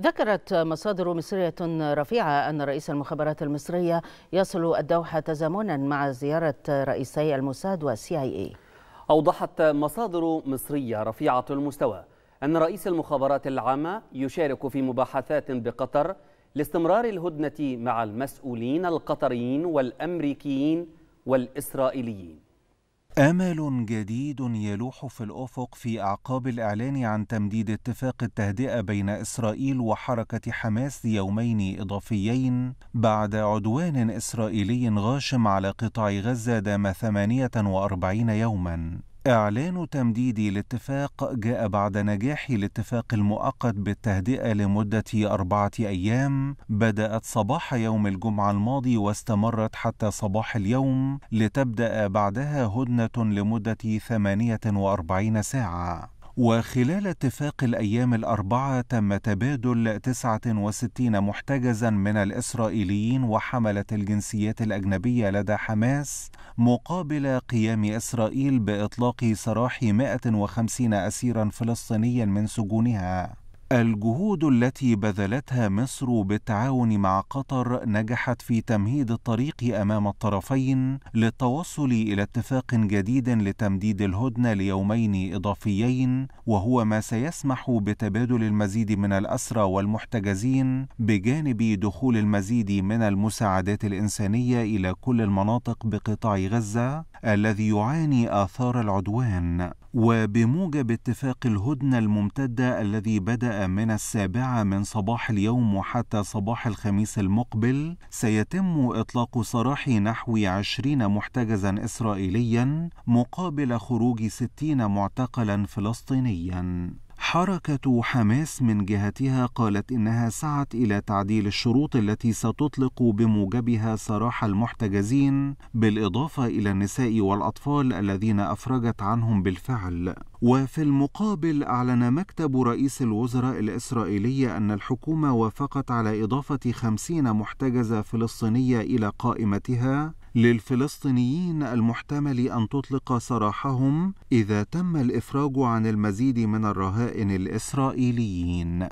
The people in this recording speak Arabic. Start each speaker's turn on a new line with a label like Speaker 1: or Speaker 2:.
Speaker 1: ذكرت مصادر مصرية رفيعة أن رئيس المخابرات المصرية يصل الدوحة تزامنا مع زيارة رئيسي الموساد والسي اي اي أوضحت مصادر مصرية رفيعة المستوى أن رئيس المخابرات العامة يشارك في مباحثات بقطر لاستمرار الهدنة مع المسؤولين القطريين والأمريكيين والإسرائيليين
Speaker 2: امل جديد يلوح في الافق في اعقاب الاعلان عن تمديد اتفاق التهدئه بين اسرائيل وحركه حماس يومين اضافيين بعد عدوان اسرائيلي غاشم على قطاع غزه دام 48 يوما إعلان تمديد الاتفاق جاء بعد نجاح الاتفاق المؤقت بالتهدئة لمدة أربعة أيام بدأت صباح يوم الجمعة الماضي واستمرت حتى صباح اليوم لتبدأ بعدها هدنة لمدة 48 ساعة وخلال اتفاق الأيام الأربعة تم تبادل 69 محتجزا من الإسرائيليين وحملة الجنسيات الأجنبية لدى حماس مقابل قيام إسرائيل بإطلاق سراح 150 أسيرا فلسطينيا من سجونها الجهود التي بذلتها مصر بالتعاون مع قطر نجحت في تمهيد الطريق امام الطرفين للتوصل الى اتفاق جديد لتمديد الهدنه ليومين اضافيين وهو ما سيسمح بتبادل المزيد من الاسرى والمحتجزين بجانب دخول المزيد من المساعدات الانسانيه الى كل المناطق بقطاع غزه الذي يعاني اثار العدوان وبموجب اتفاق الهدنه الممتده الذي بدا من السابعة من صباح اليوم وحتى صباح الخميس المقبل سيتم إطلاق سراح نحو عشرين محتجزا إسرائيليا مقابل خروج ستين معتقلا فلسطينيا حركة حماس من جهتها قالت إنها سعت إلى تعديل الشروط التي ستطلق بموجبها سراح المحتجزين بالإضافة إلى النساء والأطفال الذين أفرجت عنهم بالفعل وفي المقابل أعلن مكتب رئيس الوزراء الإسرائيلي أن الحكومة وافقت على إضافة خمسين محتجزة فلسطينية إلى قائمتها للفلسطينيين المحتمل أن تطلق سراحهم إذا تم الإفراج عن المزيد من الرهائن الإسرائيليين